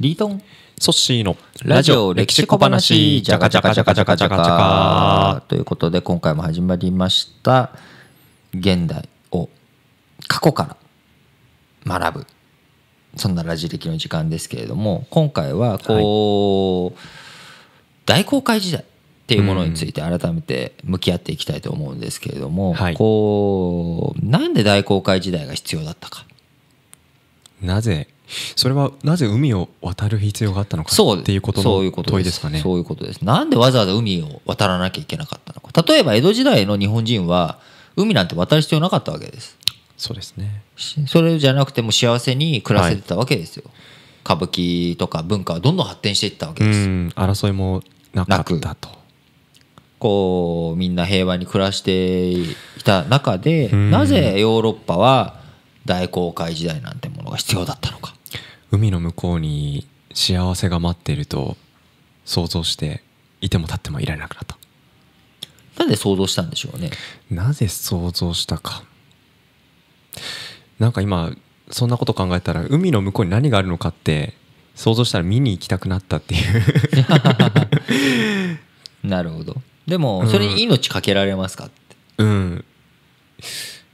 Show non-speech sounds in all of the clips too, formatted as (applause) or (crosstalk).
リートンソッシーのラジオ歴史小話じゃかじゃかじゃかじゃかじゃかということで今回も始まりました現代を過去から学ぶそんなラジ歴の時間ですけれども今回はこう、はい、大航海時代っていうものについて改めて向き合っていきたいと思うんですけれども、はい、こうなんで大航海時代が必要だったかなぜそれはなぜ海を渡る必要があったのかっていうことの問いですかねそういうことですなんでわざわざ海を渡らなきゃいけなかったのか例えば江戸時代の日本人は海なんて渡る必要なかったわけですそうですねそれじゃなくても幸せに暮らせてたわけですよ、はい、歌舞伎とか文化はどんどん発展していったわけです争いもなかったとこうみんな平和に暮らしていた中でなぜヨーロッパは大航海時代なんてものが必要だったの海の向こうに幸せが待っていると想像していても立ってもいられなくなったなんで想像したんでしょうねなぜ想像したかなんか今そんなこと考えたら海の向こうに何があるのかって想像したら見に行きたくなったっていう (laughs) なるほどでもそれに命かけられますかってうん、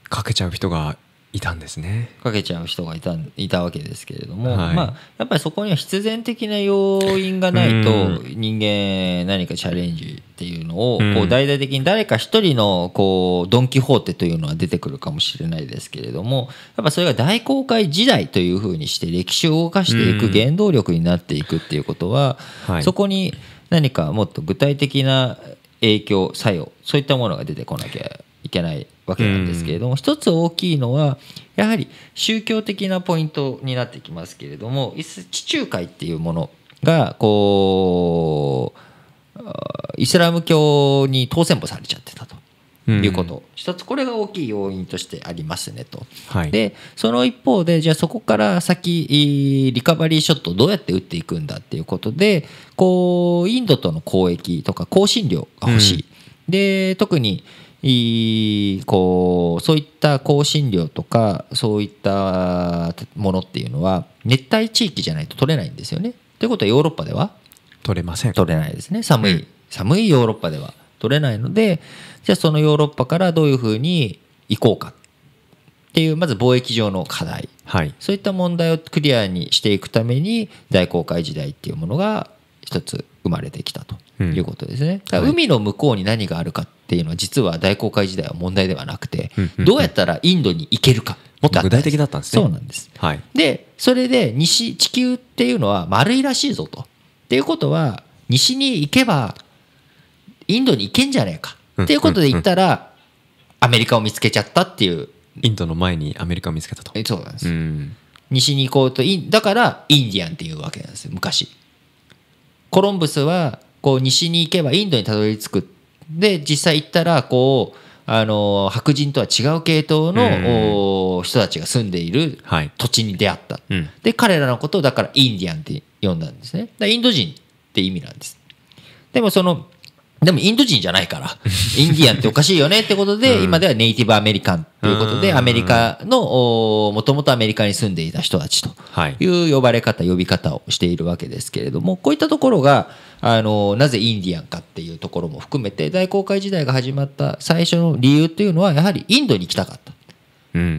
かけちゃう人がいたんですねかけちゃう人がいたいたわけですけれども、はい、まあ、やっぱりそこには必然的な要因がないと人間何かチャレンジっていうのをこう大々的に誰か一人のこうドン・キホーテというのは出てくるかもしれないですけれどもやっぱそれが大航海時代というふうにして歴史を動かしていく原動力になっていくっていうことは、はい、そこに何かもっと具体的な影響作用そういったものが出てこなきゃいけないわけなんですけれども、うん、一つ大きいのはやはり宗教的なポイントになってきますけれども地中海っていうものがこうイスラム教に当選簿されちゃってたと。いうこと、一つこれが大きい要因としてありますねと、はい、でその一方でじゃあそこから先リカバリーショットをどうやって打っていくんだっていうことでこうインドとの交易とか香辛料が欲しい、うん、で特にいこうそういった香辛料とかそういったものっていうのは熱帯地域じゃないと取れないんですよね。ということはヨーロッパでは取れません取れないですね寒い、寒いヨーロッパでは取れないのでじゃあそのヨーロッパからどういうふうに行こうかっていうまず貿易上の課題、はい、そういった問題をクリアにしていくために大航海時代っていうものが一つ生まれてきたということですね。うん、海の向こうに何があるかっっていうのは実は大航海時代は問題ではなくて、どうやったらインドに行けるかもっと具体的だったんですねそうなんです、はい、でそれで西地球っていうのは丸いらしいぞとっていうことは西に行けばインドに行けんじゃねえかっていうことで行ったら、アメリカを見つけちゃったっていうインドの前にアメリカを見つけたとそうなんです、西に行こうとだからインディアンっていうわけなんです昔コロンブスはこう西に行けばインドにたどり着くで実際行ったらこうあの白人とは違う系統の、人たちが住んでいる土地に出会った、はい、で彼らのことをだからインディアンって呼んだんですねインド人って意味なんですでもそのでもインド人じゃないから、(laughs) インディアンっておかしいよねってことで、今ではネイティブアメリカンということで、アメリカの、もともとアメリカに住んでいた人たちという呼ばれ方、呼び方をしているわけですけれども、こういったところが、あの、なぜインディアンかっていうところも含めて、大航海時代が始まった最初の理由というのは、やはりインドに行きたかった。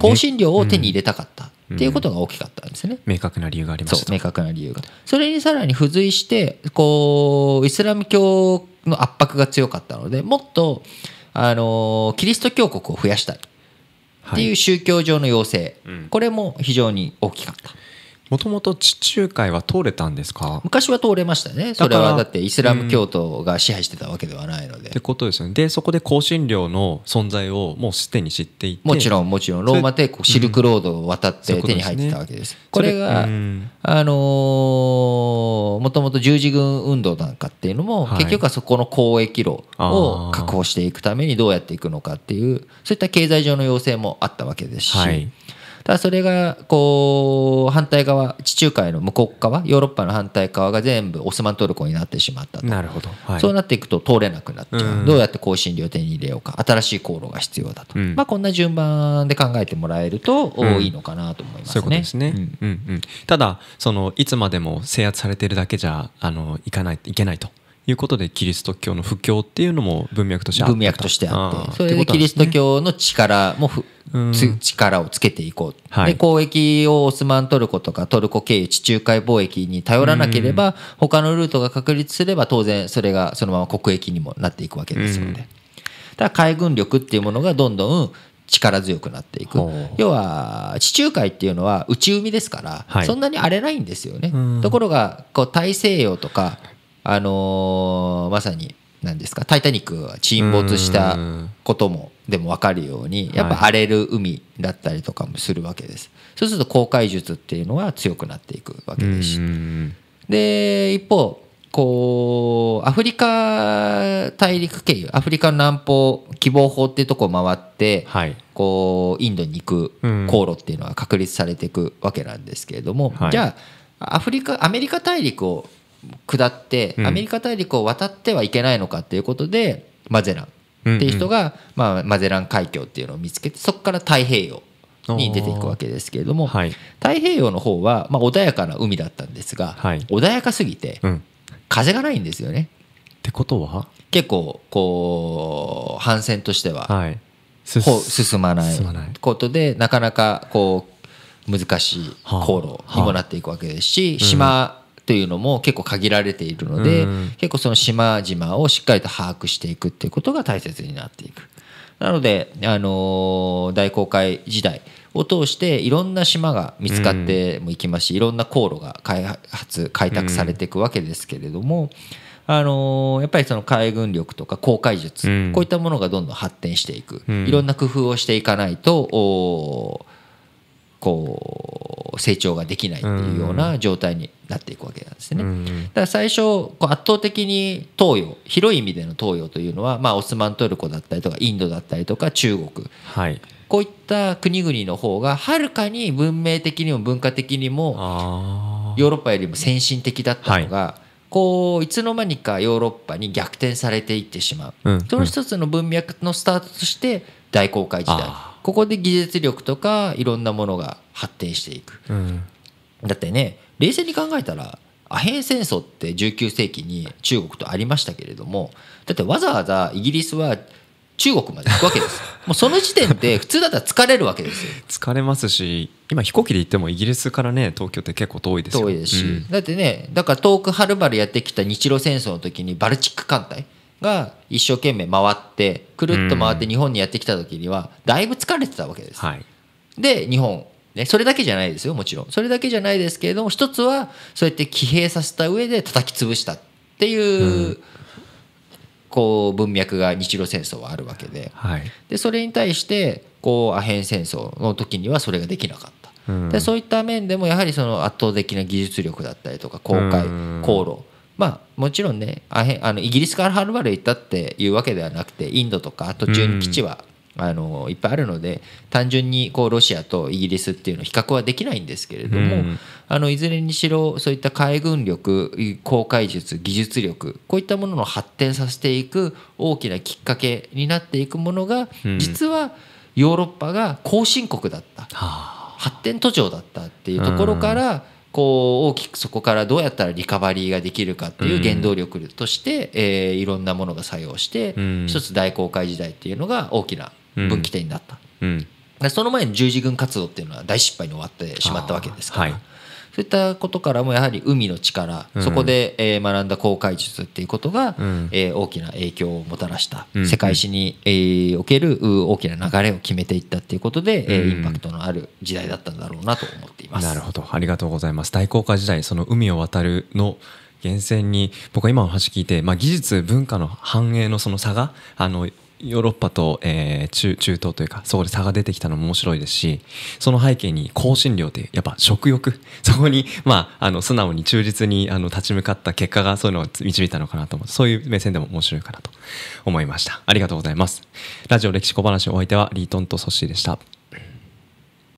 香辛料を手に入れたかった。っていうことが大きかったんですね。明確な理由がありまし明確な理由が。それにさらに付随して、こう、イスラム教の圧迫が強かったのでもっとあのキリスト教国を増やしたいっていう宗教上の要請、これも非常に大きかった。もともと地中海は通れたんですか昔は通れましたねそれはだってイスラム教徒が支配してたわけではないので、うん、ってことですよねでそこで香辛料の存在をもうすでに知っていてもちろんもちろんローマ帝国シルクロードを渡って手に入ってたわけですうん、これが、うん、あのー、もともと十字軍運動なんかっていうのも、はい、結局はそこの交易路を確保していくためにどうやっていくのかっていうそういった経済上の要請もあったわけですし、はいだそれがこう反対側地中海の向こう側ヨーロッパの反対側が全部オスマントルコになってしまったとなるほど、はい、そうなっていくと通れなくなっちゃう、うん、どうやって香辛料を手に入れようか新しい航路が必要だと、うん、まあ、こんな順番で考えてもらえるといいのかなと思いますね。うんただそのいつまでも制圧されてるだけじゃあのいかないいけないと。いうことでキリスト教の布教っていうのも文脈としてあっ文脈としてあってそれでキリスト教の力もふ力をつけていこう、はい、で交易をオスマントルコとかトルコ経由地中海貿易に頼らなければ他のルートが確立すれば当然それがそのまま国益にもなっていくわけですので、うん、だ海軍力っていうものがどんどん力強くなっていく要は地中海っていうのは内海ですから、はい、そんなに荒れないんですよね、うん、ところがこう大西洋とかあのー、まさになんですか「タイタニック」は沈没したこともでも分かるようにやっぱ荒れる海だったりとかもするわけです、そうすると航海術っていうのは強くなっていくわけですしで一方こうアフリカ大陸経由アフリカ南方希望法っていうとこを回って、はい、こうインドに行く航路っていうのは確立されていくわけなんですけれども、はい、じゃあアフリカアメリカ大陸を下って、アメリカ大陸を渡ってはいけないのかっていうことでマゼランっていう人が、まあ、マゼラン海峡っていうのを見つけてそこから太平洋に出ていくわけですけれども、はい、太平洋の方は、まあ、穏やかな海だったんですが、はい、穏やかすぎて、うん、風がないんですよね。ってことは結構こう反戦としては、はい、進まないことでなかなかこう難しい航路にもなっていくわけですし、島というのも結構限られているので、うん、結構その島々をしっかりと把握していくっていうことが大切になっていく。なので、あのー、大航海時代を通していろんな島が見つかってもいきますし、うん、いろんな航路が開発開拓されていくわけですけれども、うん、あのー、やっぱりその海軍力とか航海術、うん、こういったものがどんどん発展していく、いろんな工夫をしていかないとこう成長ができないっていうような状態になっていくわけなんですね。だから最初こう圧倒的に東洋広い意味での東洋というのは、まあ、オスマントルコだったりとかインドだったりとか中国、はい、こういった国々の方がはるかに文明的にも文化的にもヨーロッパよりも先進的だったのが。いこういつの間にかヨーロッパに逆転されていってしまう、うん、その一つの文脈のスタートとして大航海時代ここで技術力とかいろんなものが発展していく、うん、だってね冷静に考えたらアヘン戦争って19世紀に中国とありましたけれどもだってわざわざイギリスは中国まで行くわけです (laughs) もうその時点で普通だったら疲れるわけですよ疲れますし今飛行機で行ってもイギリスからね東京って結構遠いですよ遠いですし、うん、だってねだから遠くはるばるやってきた日露戦争の時にバルチック艦隊が一生懸命回ってくるっと回って日本にやってきた時にはだいぶ疲れてたわけです。はい、で日本ね、それだけじゃないですよもちろんそれだけじゃないですけれども一つはそうやって騎兵させた上で叩き潰したっていう、こう文脈が日露戦争はあるわけで,、はい、でそれに対してこうアヘン戦争の時にはそれができなかった。うん、でそういった面でもやはりその圧倒的な技術力だったりとか航海航路まあ、もちろんねあへあのイギリスからはるばる行ったっていうわけではなくてインドとか途中に基地は、あのいっぱいあるので単純にこうロシアとイギリスっていうの比較はできないんですけれども、あのいずれにしろそういった海軍力航海術技術力こういったものの発展させていく大きなきっかけになっていくものが、実はヨーロッパが後進国だった、発展途上だったっていうところから、うんこう大きくそこからどうやったらリカバリーができるかっていう原動力として、えー、いろんなものが作用して、一つ大航海時代っていうのが大きな分岐点になった、うんその前に十字軍活動っていうのは大失敗に終わってしまったわけですから。そういったことからもやはり海の力、そこで、えー、学んだ航海術っていうことが、うん、えー、大きな影響をもたらした、うん、世界史に、えー、おける大きな流れを決めていったっていうことで、うん、えー、インパクトのある時代だったんだろうなと思っています。なるほどありがとうございます大航海時代その海を渡るの源泉に僕は今の話聞いて、まあ、技術文化の繁栄のその差があのヨーロッパと、えー、中中東というかそこで差が出てきたのも面白いですしその背景に香辛料ってやっぱ食欲 (laughs) そこに、まあ、あの素直に忠実にあの立ち向かった結果がそういうのを導いたのかなと思ってそういう目線でも面白いかなと思いましたありがとうございますラジオ歴史小話お相手はリートンとソッシーでした